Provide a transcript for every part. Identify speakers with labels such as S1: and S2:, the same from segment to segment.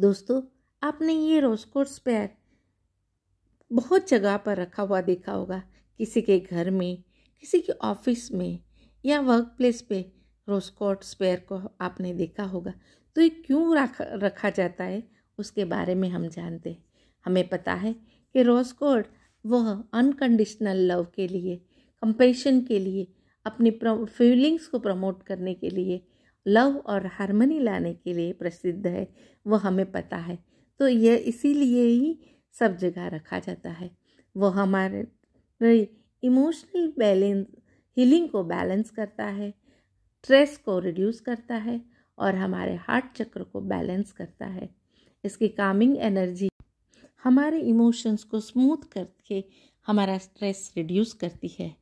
S1: दोस्तों आपने ये रोस्कोट पैर बहुत जगह पर रखा हुआ देखा होगा किसी के घर में किसी के ऑफिस में या वर्क प्लेस पे रोस्कोट स्पेयर को आपने देखा होगा तो ये क्यों रखा रखा जाता है उसके बारे में हम जानते हैं हमें पता है कि रोस्कोट वह अनकंडीशनल लव के लिए कंपेशन के लिए अपनी फीलिंग्स को प्रमोट करने के लिए लव और हारमोनी लाने के लिए प्रसिद्ध है वो हमें पता है तो यह इसीलिए ही सब जगह रखा जाता है वो हमारे इमोशनल बैलेंस हीलिंग को बैलेंस करता है स्ट्रेस को रिड्यूस करता है और हमारे हार्ट चक्र को बैलेंस करता है इसकी कामिंग एनर्जी हमारे इमोशंस को स्मूथ करके हमारा स्ट्रेस रिड्यूस करती है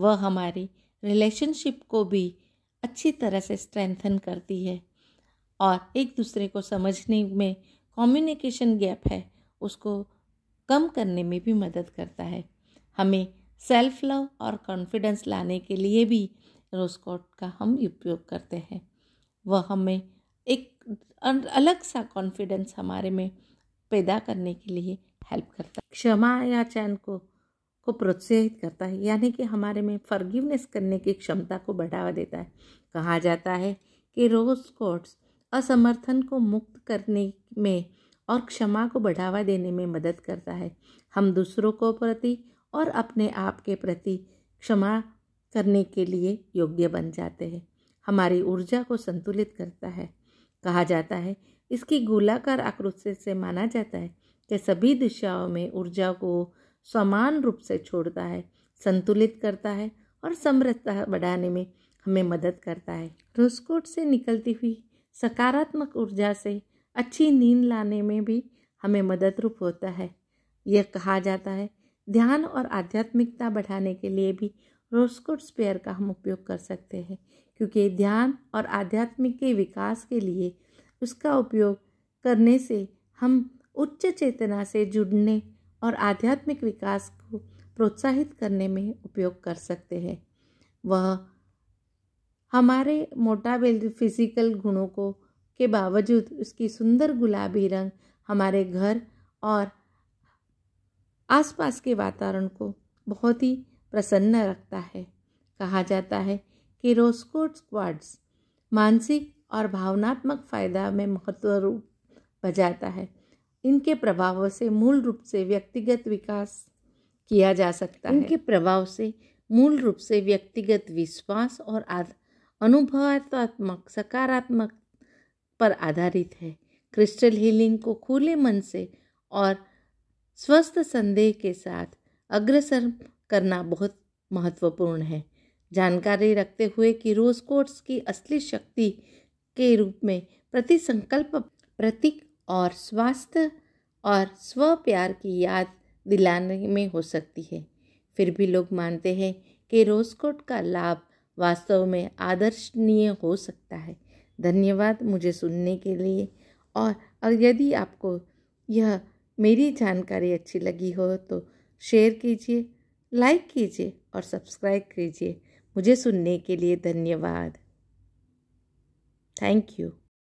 S1: वह हमारी रिलेशनशिप को भी अच्छी तरह से स्ट्रेंथन करती है और एक दूसरे को समझने में कम्युनिकेशन गैप है उसको कम करने में भी मदद करता है हमें सेल्फ लव और कॉन्फिडेंस लाने के लिए भी रोस्कोट का हम उपयोग करते हैं वह हमें एक अलग सा कॉन्फिडेंस हमारे में पैदा करने के लिए हेल्प करता है क्षमा या चैन को को प्रोत्साहित करता है यानी कि हमारे में फर्गिवनेस करने की क्षमता को बढ़ावा देता है कहा जाता है कि रोज कोट्स असमर्थन को मुक्त करने में और क्षमा को बढ़ावा देने में मदद करता है हम दूसरों को प्रति और अपने आप के प्रति क्षमा करने के लिए योग्य बन जाते हैं हमारी ऊर्जा को संतुलित करता है कहा जाता है इसकी गोलाकार आकृति से माना जाता है कि सभी दिशाओं में ऊर्जा को समान रूप से छोड़ता है संतुलित करता है और समरसता बढ़ाने में हमें मदद करता है रोस्कोट से निकलती हुई सकारात्मक ऊर्जा से अच्छी नींद लाने में भी हमें मदद रूप होता है यह कहा जाता है ध्यान और आध्यात्मिकता बढ़ाने के लिए भी रोस्कोट स्पेयर का हम उपयोग कर सकते हैं क्योंकि ध्यान और आध्यात्मिक के विकास के लिए उसका उपयोग करने से हम उच्च चेतना से जुड़ने और आध्यात्मिक विकास को प्रोत्साहित करने में उपयोग कर सकते हैं वह हमारे मोटाबेल फिजिकल गुणों को के बावजूद उसकी सुंदर गुलाबी रंग हमारे घर और आसपास के वातावरण को बहुत ही प्रसन्न रखता है कहा जाता है कि रोस्कोट स्क्वाड्स मानसिक और भावनात्मक फ़ायदा में महत्व रूप बजाता है इनके प्रभाव से मूल रूप से व्यक्तिगत विकास किया जा सकता इनके है इनके प्रभाव से मूल रूप से व्यक्तिगत विश्वास और अनुभवात्मक सकारात्मक पर आधारित है क्रिस्टल हीलिंग को खुले मन से और स्वस्थ संदेह के साथ अग्रसर करना बहुत महत्वपूर्ण है जानकारी रखते हुए कि रोज कोट्स की असली शक्ति के रूप में प्रति संकल्प प्रतीक और स्वास्थ्य और स्व प्यार की याद दिलाने में हो सकती है फिर भी लोग मानते हैं कि रोजकोट का लाभ वास्तव में आदर्शनीय हो सकता है धन्यवाद मुझे सुनने के लिए और यदि आपको यह मेरी जानकारी अच्छी लगी हो तो शेयर कीजिए लाइक कीजिए और सब्सक्राइब कीजिए मुझे सुनने के लिए धन्यवाद थैंक यू